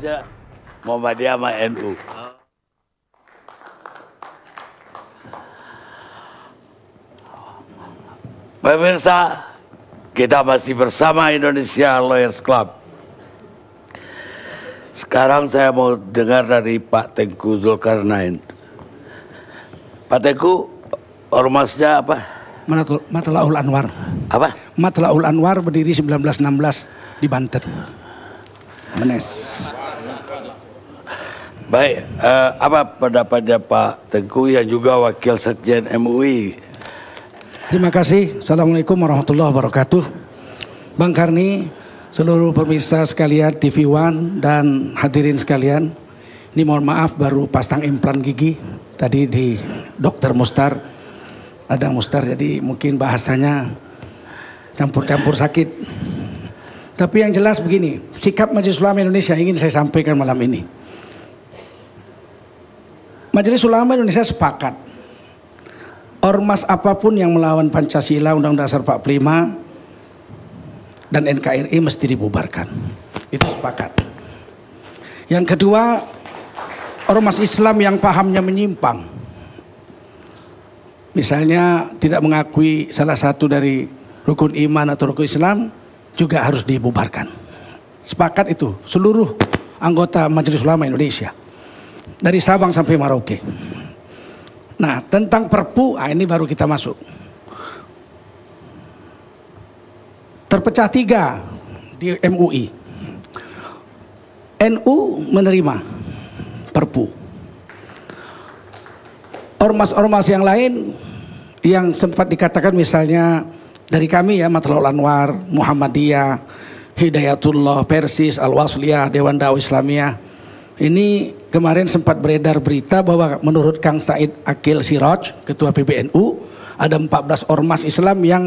aja Muhammadiyah sama NU. Pemirsa, kita masih bersama Indonesia Lawyers Club. Sekarang saya mau dengar dari Pak Tengku Zulkarnain. Pak Tengku, ormasnya apa? Matlaul Anwar. Apa? Matlaul Anwar berdiri 1916 di Banten. Menes. Baik, uh, apa pendapatnya Pak Tengku yang juga Wakil Sekjen MUI? Terima kasih. Assalamualaikum warahmatullahi wabarakatuh. Bang Karni, seluruh pemirsa sekalian TV One dan hadirin sekalian. Ini mohon maaf baru pasang implan gigi tadi di Dokter Mustar. Ada Mustar jadi mungkin bahasanya campur-campur sakit. Tapi yang jelas begini, sikap Majelis Ulama Indonesia ingin saya sampaikan malam ini Majelis Ulama Indonesia sepakat ormas apapun yang melawan Pancasila, Undang-Undang Dasar 45 dan NKRI mesti dibubarkan. Itu sepakat. Yang kedua, ormas Islam yang pahamnya menyimpang. Misalnya tidak mengakui salah satu dari rukun iman atau rukun Islam juga harus dibubarkan. Sepakat itu seluruh anggota Majelis Ulama Indonesia dari Sabang sampai Merauke. Nah, tentang Perpu, ah ini baru kita masuk. Terpecah tiga di MUI. NU menerima Perpu. Ormas-ormas yang lain yang sempat dikatakan misalnya dari kami ya Matlaul Anwar, Muhammadiyah, Hidayatullah, Persis, Al-Wasliyah, Dewan Dawah Islamiyah. Ini kemarin sempat beredar berita bahwa menurut Kang Said Akil Siraj, Ketua PBNU, ada 14 ormas Islam yang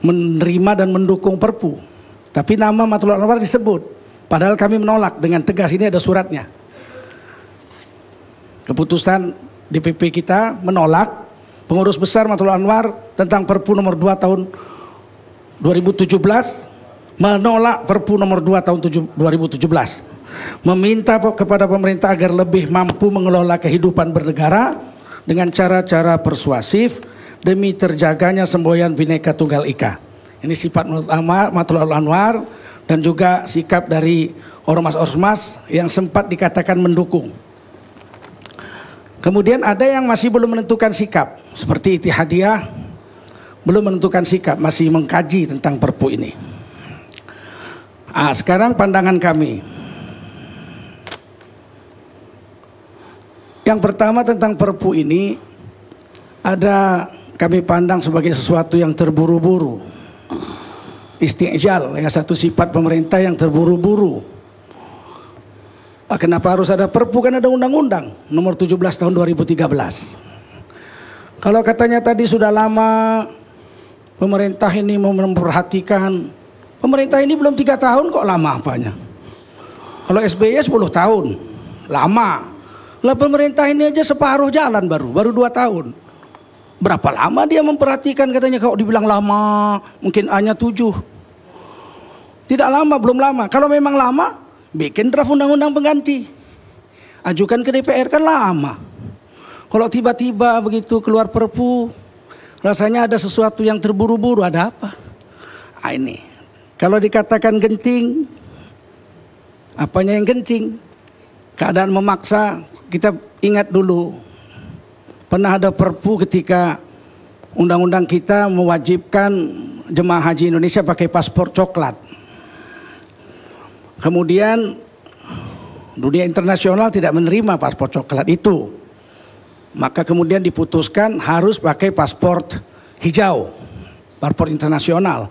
menerima dan mendukung perpu. Tapi nama Matul Anwar disebut. Padahal kami menolak dengan tegas ini ada suratnya. Keputusan DPP kita menolak pengurus besar Matul Anwar tentang perpu nomor 2 tahun 2017 menolak perpu nomor 2 tahun 2017 meminta kepada pemerintah agar lebih mampu mengelola kehidupan bernegara dengan cara-cara persuasif demi terjaganya semboyan Bhinneka Tunggal Ika. Ini sifat menurut Amar, Matul Anwar dan juga sikap dari ormas-ormas yang sempat dikatakan mendukung. Kemudian ada yang masih belum menentukan sikap, seperti Hadiah, belum menentukan sikap, masih mengkaji tentang Perpu ini. Ah, sekarang pandangan kami. Yang pertama tentang perpu ini ada kami pandang sebagai sesuatu yang terburu-buru. Istiqjal, yang satu sifat pemerintah yang terburu-buru. Ah, kenapa harus ada perpu? Kan ada undang-undang nomor 17 tahun 2013. Kalau katanya tadi sudah lama pemerintah ini memperhatikan. Pemerintah ini belum tiga tahun kok lama apanya. Kalau SBY 10 tahun, lama. Lah pemerintah ini aja separuh jalan baru, baru dua tahun. Berapa lama dia memperhatikan katanya kalau dibilang lama, mungkin hanya tujuh. Tidak lama, belum lama. Kalau memang lama, bikin draft undang-undang pengganti. Ajukan ke DPR kan lama. Kalau tiba-tiba begitu keluar perpu, rasanya ada sesuatu yang terburu-buru, ada apa? Nah, ini. Kalau dikatakan genting, apanya yang genting? keadaan memaksa kita ingat dulu pernah ada perpu ketika undang-undang kita mewajibkan jemaah haji Indonesia pakai paspor coklat. Kemudian dunia internasional tidak menerima paspor coklat itu. Maka kemudian diputuskan harus pakai paspor hijau, paspor internasional.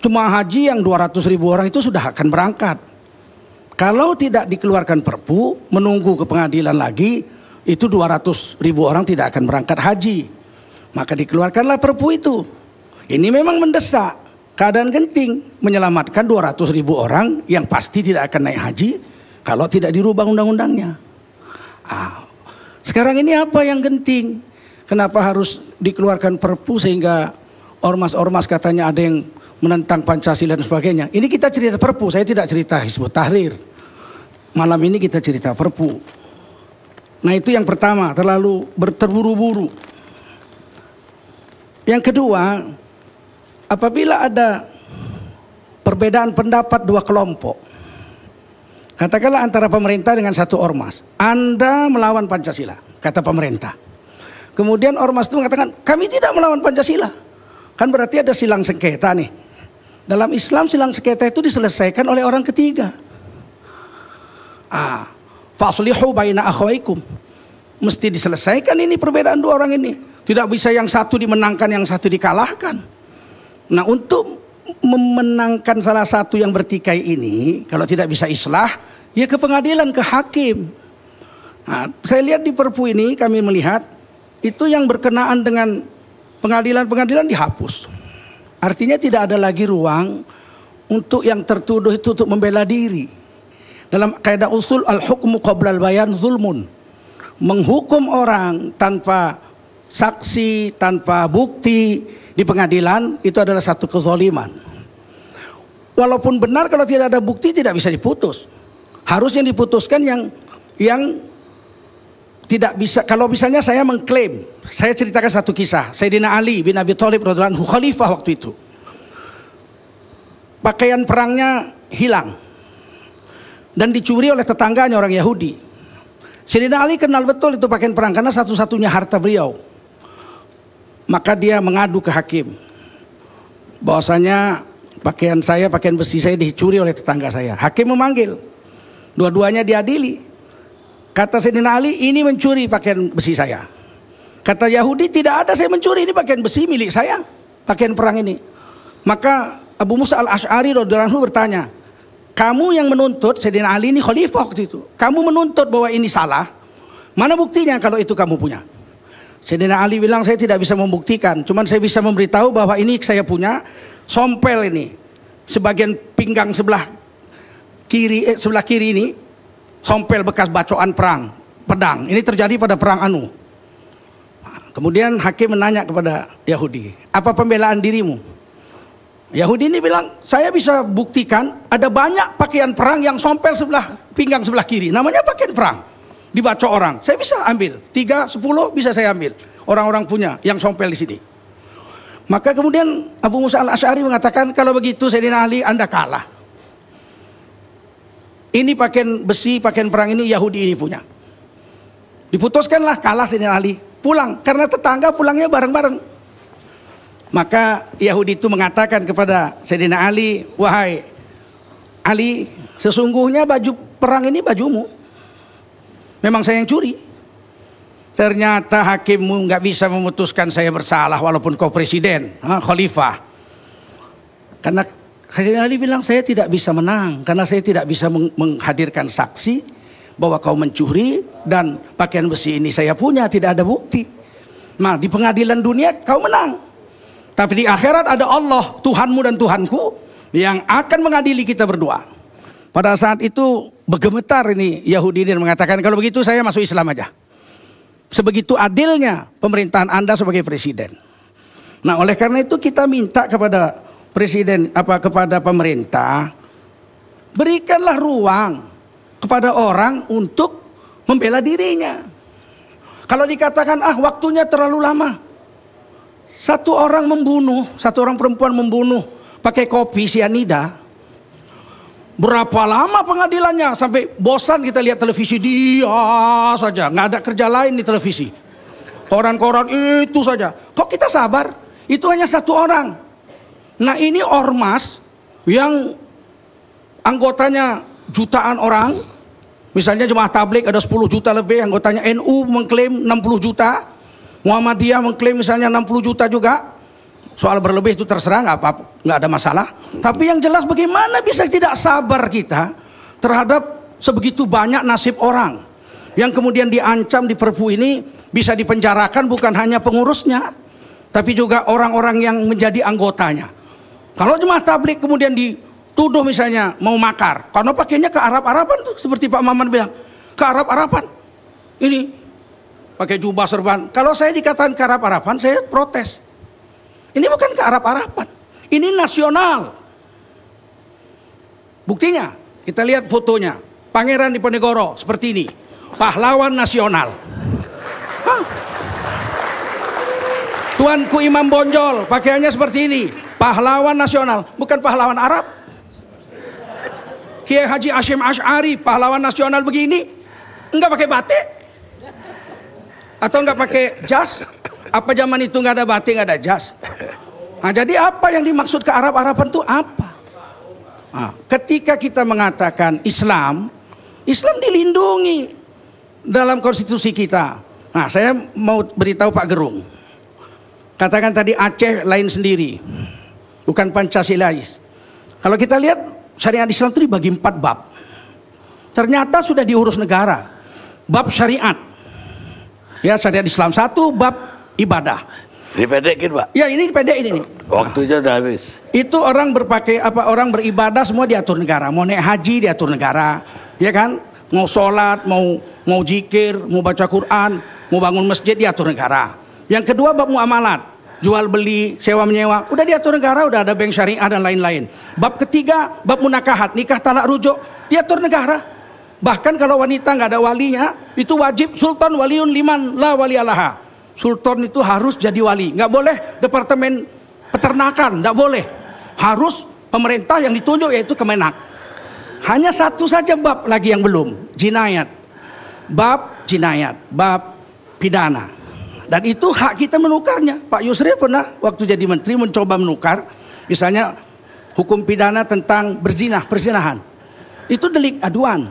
Cuma haji yang 200 ribu orang itu sudah akan berangkat. Kalau tidak dikeluarkan perpu, menunggu ke pengadilan lagi, itu 200 ribu orang tidak akan berangkat haji. Maka dikeluarkanlah perpu itu. Ini memang mendesak. Keadaan genting menyelamatkan 200 ribu orang yang pasti tidak akan naik haji kalau tidak dirubah undang-undangnya. Ah, sekarang ini apa yang genting? Kenapa harus dikeluarkan perpu sehingga ormas-ormas katanya ada yang menentang Pancasila dan sebagainya. Ini kita cerita perpu, saya tidak cerita Hizbut Tahrir. Malam ini kita cerita perpu. Nah itu yang pertama, terlalu berterburu buru Yang kedua, apabila ada perbedaan pendapat dua kelompok, katakanlah antara pemerintah dengan satu ormas, Anda melawan Pancasila, kata pemerintah. Kemudian ormas itu mengatakan, kami tidak melawan Pancasila. Kan berarti ada silang sengketa nih. Dalam Islam silang sengketa itu diselesaikan oleh orang ketiga. Ah, Faslihu baina akhwaikum. Mesti diselesaikan ini perbedaan dua orang ini. Tidak bisa yang satu dimenangkan, yang satu dikalahkan. Nah untuk memenangkan salah satu yang bertikai ini, kalau tidak bisa islah, ya ke pengadilan, ke hakim. Nah, saya lihat di perpu ini kami melihat itu yang berkenaan dengan pengadilan-pengadilan dihapus. Artinya tidak ada lagi ruang untuk yang tertuduh itu untuk membela diri. Dalam kaidah usul al-hukmu qoblal bayan zulmun. Menghukum orang tanpa saksi, tanpa bukti di pengadilan itu adalah satu kezoliman. Walaupun benar kalau tidak ada bukti tidak bisa diputus. Harusnya diputuskan yang yang tidak bisa kalau misalnya saya mengklaim saya ceritakan satu kisah Sayyidina Ali bin Abi Thalib radhiyallahu khalifah waktu itu pakaian perangnya hilang dan dicuri oleh tetangganya orang Yahudi. Sayyidina Ali kenal betul itu pakaian perang karena satu-satunya harta beliau. Maka dia mengadu ke hakim. Bahwasanya pakaian saya, pakaian besi saya dicuri oleh tetangga saya. Hakim memanggil. Dua-duanya diadili. Kata Sayyidina Ali, ini mencuri pakaian besi saya. Kata Yahudi, tidak ada saya mencuri, ini pakaian besi milik saya. Pakaian perang ini. Maka Abu Musa al-Ash'ari bertanya, kamu yang menuntut, Sayyidina Ali ini khalifah waktu itu. Kamu menuntut bahwa ini salah. Mana buktinya kalau itu kamu punya? Sayyidina Ali bilang saya tidak bisa membuktikan. Cuman saya bisa memberitahu bahwa ini saya punya sompel ini. Sebagian pinggang sebelah kiri eh, sebelah kiri ini sompel bekas bacaan perang, pedang. Ini terjadi pada perang Anu. Kemudian hakim menanya kepada Yahudi, "Apa pembelaan dirimu?" Yahudi ini bilang, saya bisa buktikan ada banyak pakaian perang yang sompel sebelah pinggang sebelah kiri. Namanya pakaian perang. Dibaca orang. Saya bisa ambil. Tiga, sepuluh bisa saya ambil. Orang-orang punya yang sompel di sini. Maka kemudian Abu Musa al-Ash'ari mengatakan, kalau begitu Sayyidina Ali Anda kalah. Ini pakaian besi, pakaian perang ini Yahudi ini punya. Diputuskanlah kalah Sayyidina Ali. Pulang, karena tetangga pulangnya bareng-bareng. Maka Yahudi itu mengatakan kepada Sayyidina Ali, "Wahai Ali, sesungguhnya baju perang ini bajumu. Memang saya yang curi." Ternyata hakimmu nggak bisa memutuskan saya bersalah walaupun kau presiden, ha, khalifah. Karena Sayyidina Ali bilang saya tidak bisa menang karena saya tidak bisa menghadirkan saksi bahwa kau mencuri dan pakaian besi ini saya punya tidak ada bukti. Nah di pengadilan dunia kau menang tapi di akhirat ada Allah, Tuhanmu dan Tuhanku yang akan mengadili kita berdua. Pada saat itu bergemetar ini Yahudi ini mengatakan kalau begitu saya masuk Islam aja. Sebegitu adilnya pemerintahan Anda sebagai presiden. Nah, oleh karena itu kita minta kepada presiden apa kepada pemerintah berikanlah ruang kepada orang untuk membela dirinya. Kalau dikatakan ah waktunya terlalu lama, satu orang membunuh, satu orang perempuan membunuh pakai kopi sianida. Berapa lama pengadilannya sampai bosan kita lihat televisi dia saja, nggak ada kerja lain di televisi. Koran-koran itu saja. Kok kita sabar? Itu hanya satu orang. Nah ini ormas yang anggotanya jutaan orang, misalnya jemaah tablik ada 10 juta lebih, anggotanya NU mengklaim 60 juta, Muhammadiyah mengklaim misalnya 60 juta juga. Soal berlebih itu terserah nggak apa nggak ada masalah. Tapi yang jelas bagaimana bisa tidak sabar kita terhadap sebegitu banyak nasib orang yang kemudian diancam di Perpu ini bisa dipenjarakan bukan hanya pengurusnya tapi juga orang-orang yang menjadi anggotanya. Kalau cuma tablik kemudian dituduh misalnya mau makar, karena pakainya ke Arab-Araban tuh seperti Pak Maman bilang, ke Arab-Araban. Ini pakai jubah serban. Kalau saya dikatakan ke Arab-Araban, saya protes. Ini bukan ke Arab-Araban. Ini nasional. Buktinya, kita lihat fotonya. Pangeran Diponegoro seperti ini. Pahlawan nasional. Hah? Tuanku Imam Bonjol, pakaiannya seperti ini. Pahlawan nasional, bukan pahlawan Arab. Kiai Haji Asyim Ash'ari, pahlawan nasional begini. Enggak pakai batik. Atau nggak pakai jas? Apa zaman itu nggak ada batik, nggak ada jas? Nah, jadi apa yang dimaksud ke Arab-Araban itu apa? Nah, ketika kita mengatakan Islam, Islam dilindungi dalam konstitusi kita. Nah, saya mau beritahu Pak Gerung. Katakan tadi Aceh lain sendiri. Bukan Pancasilais. Kalau kita lihat syariat Islam itu dibagi empat bab. Ternyata sudah diurus negara. Bab syariat. Ya syariat Islam satu bab ibadah. Dipendekin pak? Ya ini pendek ini nih. Waktunya udah habis. Itu orang berpakai apa orang beribadah semua diatur negara. Mau naik haji diatur negara, ya kan? Mau sholat, mau mau jikir, mau baca Quran, mau bangun masjid diatur negara. Yang kedua bab muamalat, jual beli, sewa menyewa, udah diatur negara, udah ada bank syariah dan lain-lain. Bab ketiga bab munakahat, nikah talak rujuk, diatur negara. Bahkan kalau wanita nggak ada walinya, itu wajib sultan waliun liman la alaha Sultan itu harus jadi wali. Nggak boleh departemen peternakan, nggak boleh. Harus pemerintah yang ditunjuk yaitu Kemenak. Hanya satu saja bab lagi yang belum, jinayat. Bab jinayat, bab pidana. Dan itu hak kita menukarnya. Pak Yusri pernah waktu jadi menteri mencoba menukar misalnya hukum pidana tentang berzinah, perzinahan. Itu delik aduan.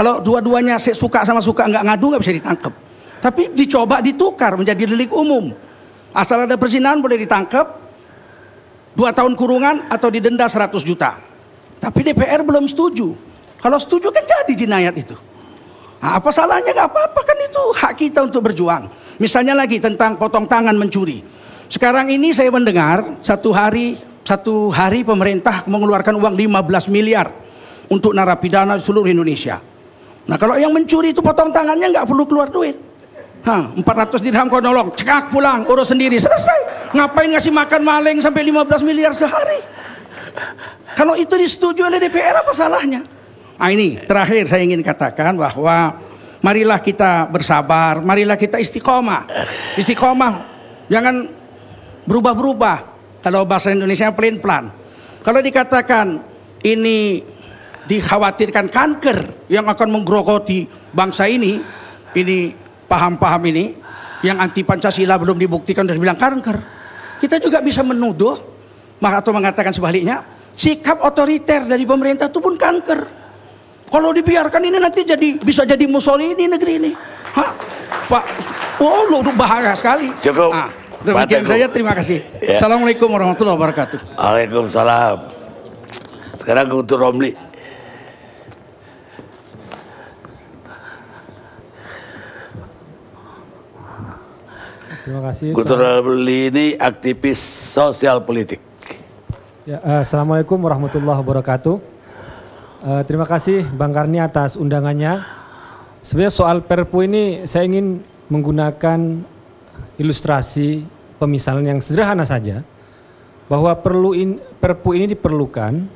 Kalau dua-duanya suka sama suka nggak ngadu nggak bisa ditangkap. Tapi dicoba ditukar menjadi delik umum. Asal ada perzinahan boleh ditangkap, dua tahun kurungan atau didenda 100 juta. Tapi DPR belum setuju. Kalau setuju kan jadi jinayat itu. Nah, apa salahnya nggak apa-apa kan itu hak kita untuk berjuang. Misalnya lagi tentang potong tangan mencuri. Sekarang ini saya mendengar satu hari satu hari pemerintah mengeluarkan uang 15 miliar untuk narapidana seluruh Indonesia. Nah kalau yang mencuri itu potong tangannya nggak perlu keluar duit. Hah, 400 dirham kau nolong, cekak pulang, urus sendiri, selesai. Ngapain ngasih makan maling sampai 15 miliar sehari? Kalau itu disetujui oleh DPR apa salahnya? Nah ini terakhir saya ingin katakan bahwa marilah kita bersabar, marilah kita istiqomah. Istiqomah jangan berubah-berubah. Kalau bahasa Indonesia pelin pelan Kalau dikatakan ini dikhawatirkan kanker yang akan menggerogoti bangsa ini ini paham-paham ini yang anti Pancasila belum dibuktikan dan bilang kanker kita juga bisa menuduh atau mengatakan sebaliknya sikap otoriter dari pemerintah itu pun kanker kalau dibiarkan ini nanti jadi bisa jadi ini negeri ini Hah? Pak oh lu bahaya sekali cukup nah, demikian saya terima kasih ya. Assalamualaikum warahmatullahi wabarakatuh Waalaikumsalam sekarang untuk Romli Terima kasih. Rabli ini aktivis sosial politik. Ya, uh, Assalamualaikum warahmatullahi wabarakatuh. Uh, terima kasih Bang Karni atas undangannya. Sebenarnya soal Perpu ini saya ingin menggunakan ilustrasi pemisalan yang sederhana saja bahwa perlu in, Perpu ini diperlukan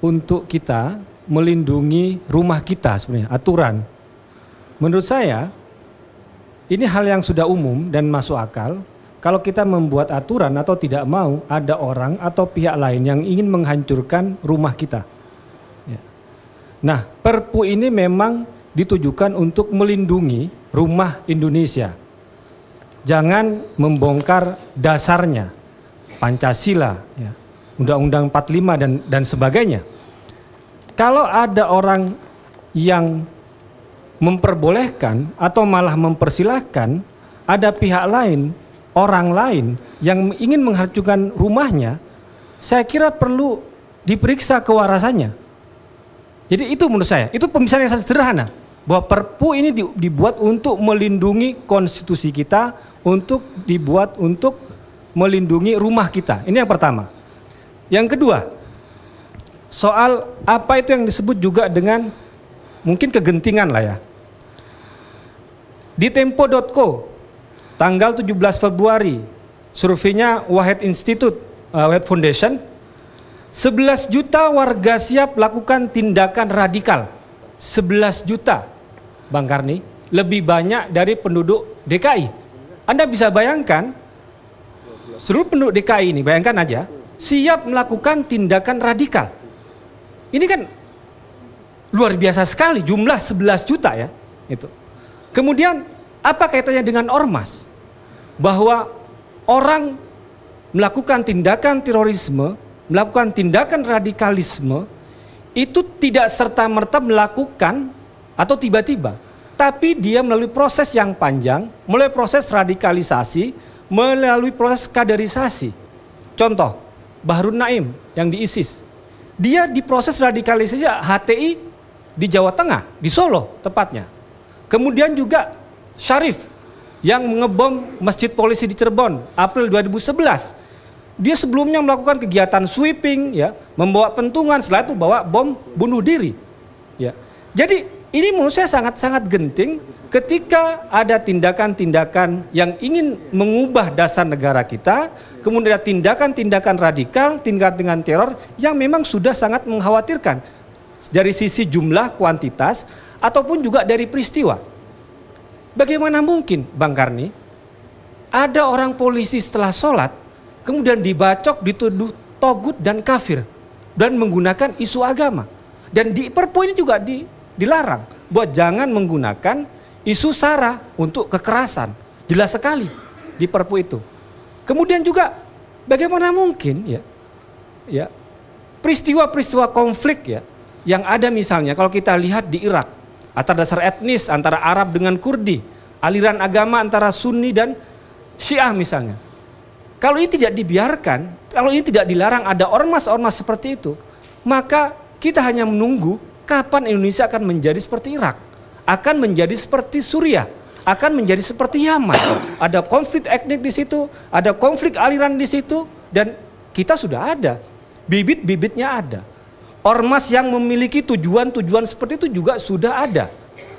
untuk kita melindungi rumah kita sebenarnya aturan. Menurut saya ini hal yang sudah umum dan masuk akal. Kalau kita membuat aturan atau tidak mau, ada orang atau pihak lain yang ingin menghancurkan rumah kita. Ya. Nah, Perpu ini memang ditujukan untuk melindungi rumah Indonesia. Jangan membongkar dasarnya, Pancasila, ya. Undang-Undang 45 dan dan sebagainya. Kalau ada orang yang memperbolehkan atau malah mempersilahkan ada pihak lain, orang lain yang ingin menghancurkan rumahnya, saya kira perlu diperiksa kewarasannya. Jadi itu menurut saya, itu pemisahan yang sangat sederhana bahwa Perpu ini dibuat untuk melindungi konstitusi kita, untuk dibuat untuk melindungi rumah kita. Ini yang pertama. Yang kedua, soal apa itu yang disebut juga dengan mungkin kegentingan lah ya di tempo.co tanggal 17 Februari surveinya Wahed Institute uh, Wahed Foundation 11 juta warga siap lakukan tindakan radikal. 11 juta. Bang Karni, lebih banyak dari penduduk DKI. Anda bisa bayangkan seluruh penduduk DKI ini, bayangkan aja, siap melakukan tindakan radikal. Ini kan luar biasa sekali jumlah 11 juta ya. Itu. Kemudian apa kaitannya dengan ormas? Bahwa orang melakukan tindakan terorisme, melakukan tindakan radikalisme itu tidak serta-merta melakukan atau tiba-tiba, tapi dia melalui proses yang panjang, melalui proses radikalisasi, melalui proses kaderisasi. Contoh, Bahrun Naim yang di ISIS. Dia diproses radikalisasi HTI di Jawa Tengah, di Solo tepatnya. Kemudian juga Syarif yang mengebom masjid polisi di Cirebon April 2011. Dia sebelumnya melakukan kegiatan sweeping ya, membawa pentungan setelah itu bawa bom bunuh diri. Ya. Jadi ini menurut saya sangat-sangat genting ketika ada tindakan-tindakan yang ingin mengubah dasar negara kita, kemudian ada tindakan-tindakan radikal, dengan teror yang memang sudah sangat mengkhawatirkan dari sisi jumlah kuantitas ataupun juga dari peristiwa. Bagaimana mungkin Bang Karni ada orang polisi setelah sholat kemudian dibacok dituduh togut dan kafir dan menggunakan isu agama dan di perpu ini juga di, dilarang buat jangan menggunakan isu sara untuk kekerasan jelas sekali di perpu itu kemudian juga bagaimana mungkin ya ya peristiwa-peristiwa konflik ya yang ada misalnya kalau kita lihat di Irak atas dasar etnis antara Arab dengan Kurdi, aliran agama antara Sunni dan Syiah misalnya. Kalau ini tidak dibiarkan, kalau ini tidak dilarang ada ormas-ormas seperti itu, maka kita hanya menunggu kapan Indonesia akan menjadi seperti Irak, akan menjadi seperti Suriah, akan menjadi seperti Yaman. Ada konflik etnik di situ, ada konflik aliran di situ dan kita sudah ada. Bibit-bibitnya ada. Ormas yang memiliki tujuan-tujuan seperti itu juga sudah ada.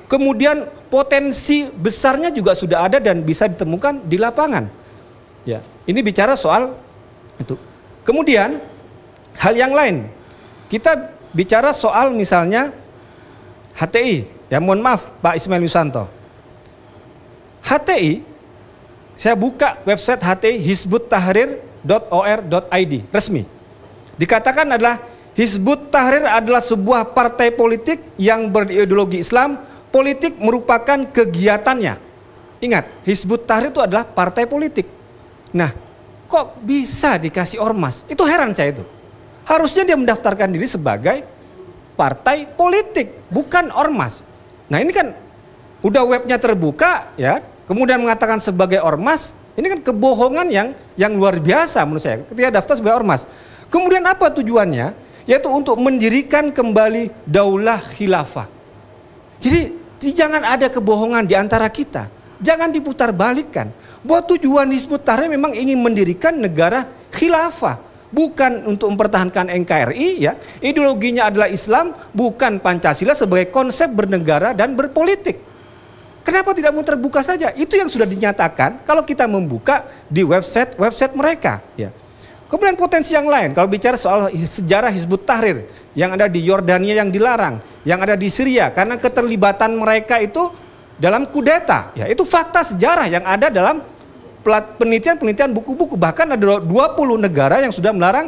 Kemudian potensi besarnya juga sudah ada dan bisa ditemukan di lapangan. Ya, ini bicara soal itu. Kemudian hal yang lain, kita bicara soal misalnya HTI. Ya, mohon maaf Pak Ismail Yusanto. HTI, saya buka website HTI hizbuttahrir.or.id resmi. Dikatakan adalah Hizbut Tahrir adalah sebuah partai politik yang berideologi Islam. Politik merupakan kegiatannya. Ingat, Hizbut Tahrir itu adalah partai politik. Nah, kok bisa dikasih ormas? Itu heran saya itu. Harusnya dia mendaftarkan diri sebagai partai politik, bukan ormas. Nah, ini kan udah webnya terbuka ya, kemudian mengatakan sebagai ormas, ini kan kebohongan yang yang luar biasa menurut saya. Ketika daftar sebagai ormas. Kemudian apa tujuannya? yaitu untuk mendirikan kembali daulah khilafah. Jadi jangan ada kebohongan di antara kita. Jangan diputar balikkan bahwa tujuan Hizbut Tahrir memang ingin mendirikan negara khilafah, bukan untuk mempertahankan NKRI ya. Ideologinya adalah Islam, bukan Pancasila sebagai konsep bernegara dan berpolitik. Kenapa tidak mau terbuka saja? Itu yang sudah dinyatakan kalau kita membuka di website-website mereka ya. Kemudian potensi yang lain, kalau bicara soal sejarah Hizbut Tahrir yang ada di Yordania yang dilarang, yang ada di Syria karena keterlibatan mereka itu dalam kudeta. Ya, itu fakta sejarah yang ada dalam penelitian-penelitian buku-buku bahkan ada 20 negara yang sudah melarang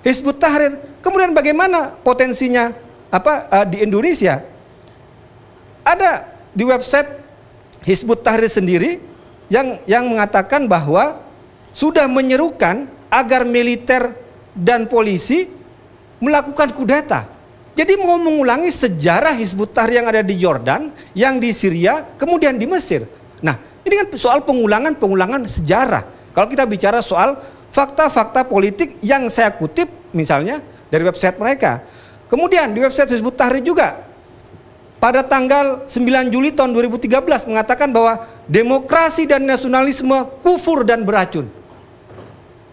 Hizbut Tahrir. Kemudian bagaimana potensinya apa uh, di Indonesia? Ada di website Hizbut Tahrir sendiri yang yang mengatakan bahwa sudah menyerukan agar militer dan polisi melakukan kudeta. Jadi mau mengulangi sejarah Hizbut Tahrir yang ada di Jordan, yang di Syria, kemudian di Mesir. Nah, ini kan soal pengulangan-pengulangan sejarah. Kalau kita bicara soal fakta-fakta politik yang saya kutip misalnya dari website mereka. Kemudian di website Hizbut Tahrir juga pada tanggal 9 Juli tahun 2013 mengatakan bahwa demokrasi dan nasionalisme kufur dan beracun.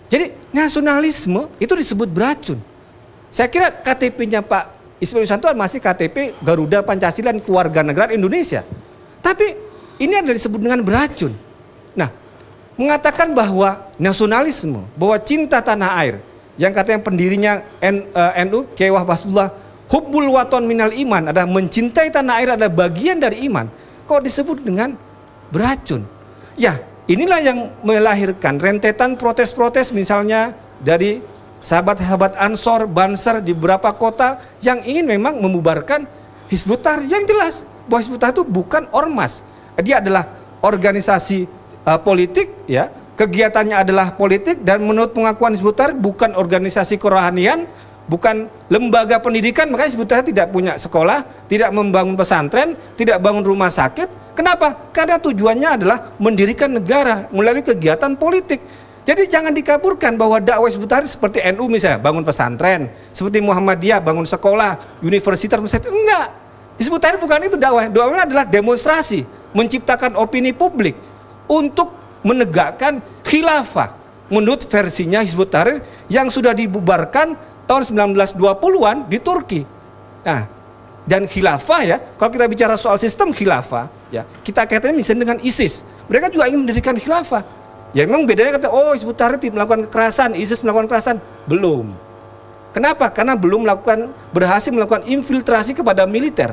Jadi nasionalisme itu disebut beracun. Saya kira KTP-nya Pak Ismail Yusanto masih KTP Garuda Pancasila dan Keluarga Negara Indonesia. Tapi ini adalah disebut dengan beracun. Nah, mengatakan bahwa nasionalisme, bahwa cinta tanah air, yang katanya pendirinya N, uh, eh, NU Kiai Wahab hubbul waton minal iman ada mencintai tanah air ada bagian dari iman kok disebut dengan beracun ya Inilah yang melahirkan rentetan protes-protes misalnya dari sahabat-sahabat Ansor, Banser di beberapa kota yang ingin memang membubarkan Hizbut Tahrir. Yang jelas bahwa Hizbut Tahrir itu bukan ormas. Dia adalah organisasi uh, politik ya, kegiatannya adalah politik dan menurut pengakuan Hizbut Tahrir bukan organisasi kerohanian, bukan lembaga pendidikan makanya sebetulnya tidak punya sekolah, tidak membangun pesantren, tidak bangun rumah sakit. Kenapa? Karena tujuannya adalah mendirikan negara melalui kegiatan politik. Jadi jangan dikaburkan bahwa dakwah Hizbut seperti NU misalnya bangun pesantren, seperti Muhammadiyah bangun sekolah, universitas, universitas. Enggak. Hizbut bukan itu dakwah. Dakwahnya adalah demonstrasi, menciptakan opini publik untuk menegakkan khilafah menurut versinya Hizbut Tahrir yang sudah dibubarkan tahun 1920-an di Turki. Nah, dan khilafah ya, kalau kita bicara soal sistem khilafah, ya kita kaitannya misalnya dengan ISIS. Mereka juga ingin mendirikan khilafah. Ya memang bedanya kata, oh Hizbut Tahrir melakukan kekerasan, ISIS melakukan kekerasan. Belum. Kenapa? Karena belum melakukan berhasil melakukan infiltrasi kepada militer.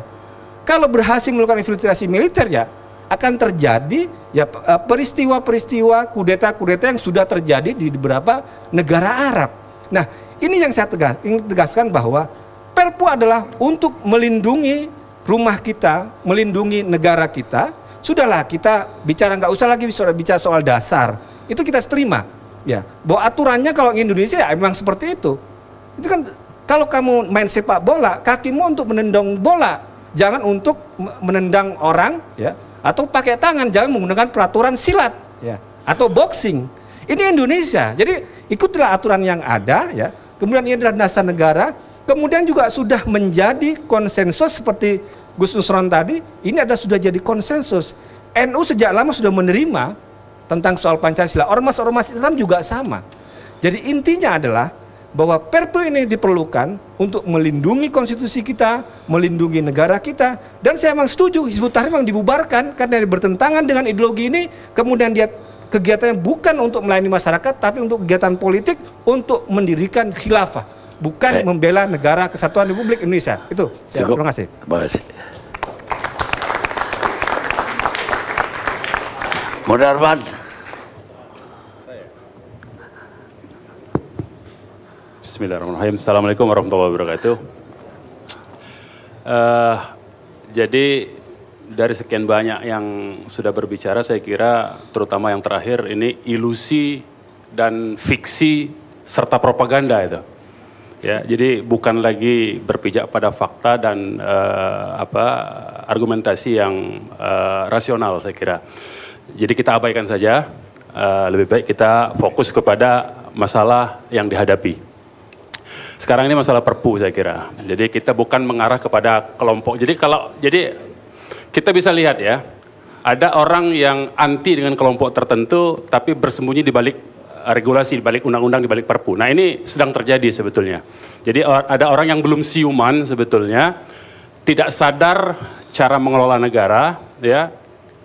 Kalau berhasil melakukan infiltrasi militer ya akan terjadi ya eh, peristiwa-peristiwa kudeta-kudeta yang sudah terjadi di beberapa negara Arab. Nah, ini yang saya tegas, ingin tegaskan bahwa Perpu adalah untuk melindungi rumah kita, melindungi negara kita. Sudahlah kita bicara nggak usah lagi bicara soal dasar. Itu kita terima. Ya, bahwa aturannya kalau Indonesia ya memang seperti itu. Itu kan kalau kamu main sepak bola, kakimu untuk menendang bola, jangan untuk menendang orang, ya. Atau pakai tangan, jangan menggunakan peraturan silat, ya. Atau boxing. Ini Indonesia. Jadi ikutilah aturan yang ada, ya kemudian ini adalah dasar negara, kemudian juga sudah menjadi konsensus seperti Gus Nusron tadi, ini ada sudah jadi konsensus. NU sejak lama sudah menerima tentang soal Pancasila. Ormas-ormas Islam juga sama. Jadi intinya adalah bahwa Perpu ini diperlukan untuk melindungi konstitusi kita, melindungi negara kita, dan saya memang setuju Hizbut Tahrir memang dibubarkan karena bertentangan dengan ideologi ini, kemudian dia kegiatan yang bukan untuk melayani masyarakat tapi untuk kegiatan politik untuk mendirikan khilafah bukan Baik. Eh. membela negara kesatuan Republik Indonesia itu ya, terima kasih terima kasih Munarman Bismillahirrahmanirrahim Assalamualaikum warahmatullahi wabarakatuh uh, jadi dari sekian banyak yang sudah berbicara, saya kira terutama yang terakhir ini ilusi dan fiksi serta propaganda itu. Ya, jadi bukan lagi berpijak pada fakta dan uh, apa argumentasi yang uh, rasional saya kira. Jadi kita abaikan saja. Uh, lebih baik kita fokus kepada masalah yang dihadapi. Sekarang ini masalah perpu saya kira. Jadi kita bukan mengarah kepada kelompok. Jadi kalau jadi kita bisa lihat ya, ada orang yang anti dengan kelompok tertentu tapi bersembunyi di balik eh, regulasi di balik undang-undang di balik perpu. Nah ini sedang terjadi sebetulnya. Jadi ada orang yang belum siuman sebetulnya, tidak sadar cara mengelola negara, ya,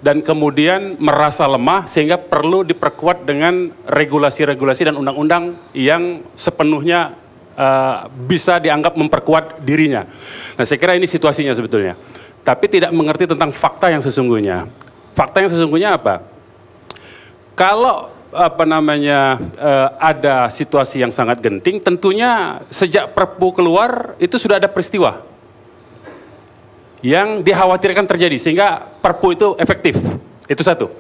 dan kemudian merasa lemah sehingga perlu diperkuat dengan regulasi-regulasi dan undang-undang yang sepenuhnya Eh, bisa dianggap memperkuat dirinya. Nah, saya kira ini situasinya sebetulnya. Tapi tidak mengerti tentang fakta yang sesungguhnya. Fakta yang sesungguhnya apa? Kalau apa namanya uh, ada situasi yang sangat genting, tentunya sejak Perpu keluar itu sudah ada peristiwa yang dikhawatirkan terjadi sehingga Perpu itu efektif. Itu satu.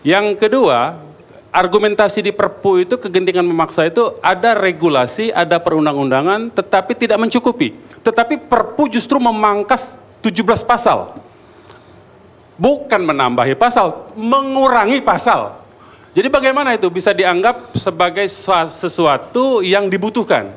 Yang kedua, argumentasi di Perpu itu kegentingan memaksa itu ada regulasi, ada perundang-undangan, tetapi tidak mencukupi. Tetapi Perpu justru memangkas 17 pasal. Bukan menambahi pasal, mengurangi pasal. Jadi bagaimana itu bisa dianggap sebagai sesuatu yang dibutuhkan?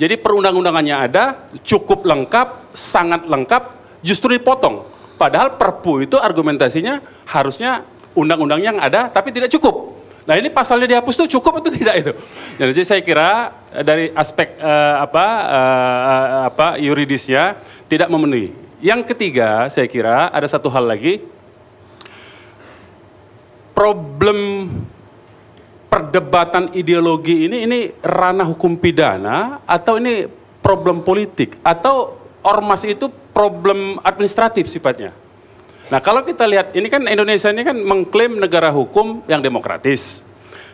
Jadi perundang-undangannya ada, cukup lengkap, sangat lengkap, justru dipotong. Padahal Perpu itu argumentasinya harusnya undang-undang yang ada tapi tidak cukup. Nah ini pasalnya dihapus itu cukup atau tidak itu? Ya, jadi saya kira eh, dari aspek uh, apa uh, apa yuridisnya tidak memenuhi. Yang ketiga saya kira ada satu hal lagi problem perdebatan ideologi ini ini ranah hukum pidana atau ini problem politik atau ormas itu problem administratif sifatnya? Nah kalau kita lihat ini kan Indonesia ini kan mengklaim negara hukum yang demokratis.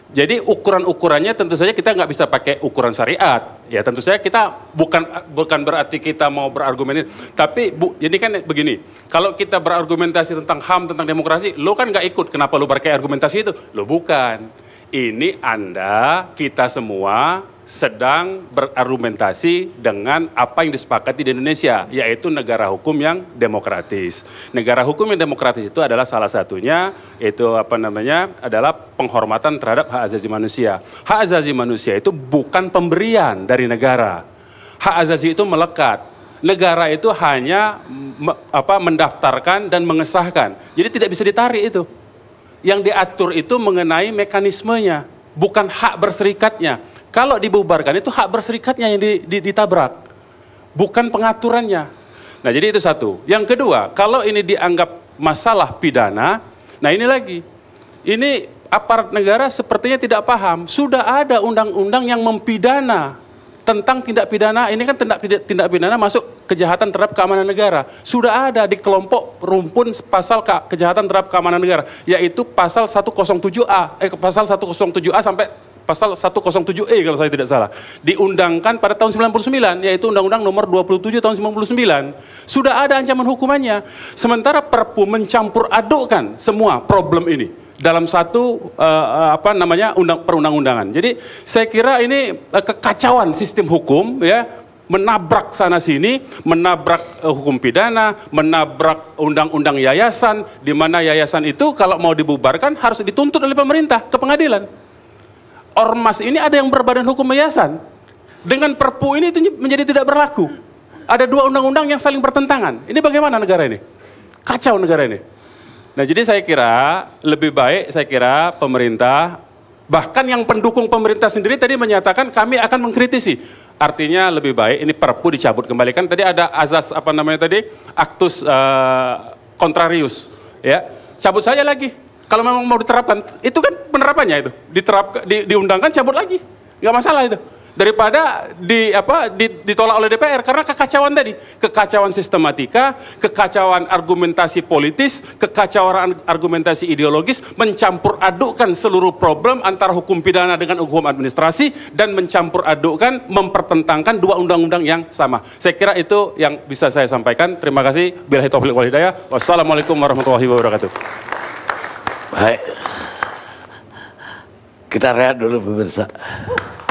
Jadi ukuran-ukurannya tentu saja kita nggak bisa pakai ukuran syariat. Ya tentu saja kita bukan bukan berarti kita mau berargumen, tapi bu, jadi kan begini, kalau kita berargumentasi tentang HAM, tentang demokrasi, lo kan nggak ikut, kenapa lo pakai argumentasi itu? Lo bukan. Ini Anda, kita semua sedang berargumentasi dengan apa yang disepakati di Indonesia, yaitu negara hukum yang demokratis. Negara hukum yang demokratis itu adalah salah satunya itu apa namanya adalah penghormatan terhadap hak asasi manusia. Hak asasi manusia itu bukan pemberian dari negara. Hak asasi itu melekat. Negara itu hanya me, apa mendaftarkan dan mengesahkan. Jadi tidak bisa ditarik itu. Yang diatur itu mengenai mekanismenya bukan hak berserikatnya. Kalau dibubarkan itu hak berserikatnya yang ditabrak, bukan pengaturannya. Nah, jadi itu satu. Yang kedua, kalau ini dianggap masalah pidana, nah ini lagi. Ini aparat negara sepertinya tidak paham. Sudah ada undang-undang yang mempidana tentang tindak pidana ini kan tindak pidana, tindak pidana masuk kejahatan terhadap keamanan negara sudah ada di kelompok rumpun pasal ke, kejahatan terhadap keamanan negara yaitu pasal 107A eh pasal 107A sampai pasal 107E kalau saya tidak salah diundangkan pada tahun 99 yaitu undang-undang nomor 27 tahun 99 sudah ada ancaman hukumannya sementara Perpu mencampur adukkan semua problem ini dalam satu uh, apa namanya undang perundang-undangan. Jadi saya kira ini uh, kekacauan sistem hukum ya menabrak sana sini, menabrak uh, hukum pidana, menabrak undang-undang yayasan di mana yayasan itu kalau mau dibubarkan harus dituntut oleh pemerintah ke pengadilan. Ormas ini ada yang berbadan hukum yayasan. Dengan perpu ini itu menjadi tidak berlaku. Ada dua undang-undang yang saling bertentangan. Ini bagaimana negara ini? Kacau negara ini. Nah jadi saya kira lebih baik saya kira pemerintah bahkan yang pendukung pemerintah sendiri tadi menyatakan kami akan mengkritisi. Artinya lebih baik ini Perpu dicabut kembali kan tadi ada azas apa namanya tadi aktus uh, ya cabut saja lagi. Kalau memang mau diterapkan itu kan penerapannya itu diterap di, diundangkan cabut lagi nggak masalah itu daripada di apa ditolak oleh DPR karena kekacauan tadi, kekacauan sistematika, kekacauan argumentasi politis, kekacauan argumentasi ideologis mencampur adukkan seluruh problem antara hukum pidana dengan hukum administrasi dan mencampur adukkan mempertentangkan dua undang-undang yang sama. Saya kira itu yang bisa saya sampaikan. Terima kasih. Bila taufiq wal hidayah. Wassalamualaikum warahmatullahi wabarakatuh. Baik. Kita rehat dulu pemirsa.